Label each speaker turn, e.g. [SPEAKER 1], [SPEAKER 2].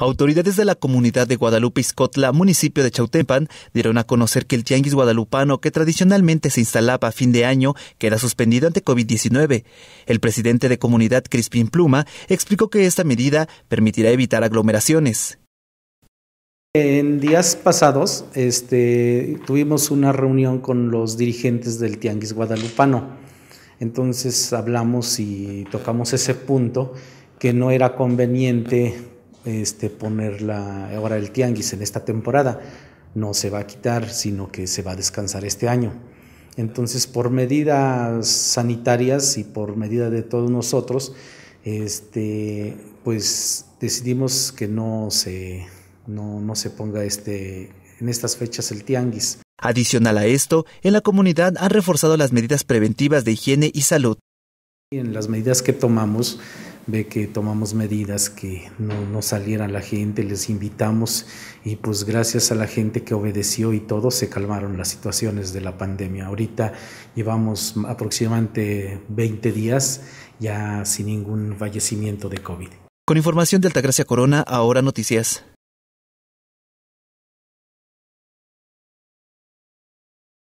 [SPEAKER 1] Autoridades de la comunidad de Guadalupe Scotla, municipio de Chautempan, dieron a conocer que el tianguis guadalupano que tradicionalmente se instalaba a fin de año queda suspendido ante COVID-19. El presidente de comunidad, Crispin Pluma, explicó que esta medida permitirá evitar aglomeraciones.
[SPEAKER 2] En días pasados este, tuvimos una reunión con los dirigentes del Tianguis Guadalupano. Entonces hablamos y tocamos ese punto que no era conveniente este, poner ahora el tianguis en esta temporada. No se va a quitar, sino que se va a descansar este año. Entonces, por medidas sanitarias y por medida de todos nosotros, este, pues decidimos que no se, no, no se ponga este,
[SPEAKER 1] en estas fechas el tianguis. Adicional a esto, en la comunidad han reforzado las medidas preventivas de higiene y salud. En las medidas que tomamos, ve que tomamos
[SPEAKER 2] medidas que no, no saliera la gente, les invitamos y pues gracias a la gente que obedeció y todo se calmaron las situaciones de la pandemia. Ahorita llevamos aproximadamente 20 días ya sin ningún fallecimiento de COVID.
[SPEAKER 1] Con información de Altagracia Corona, ahora noticias.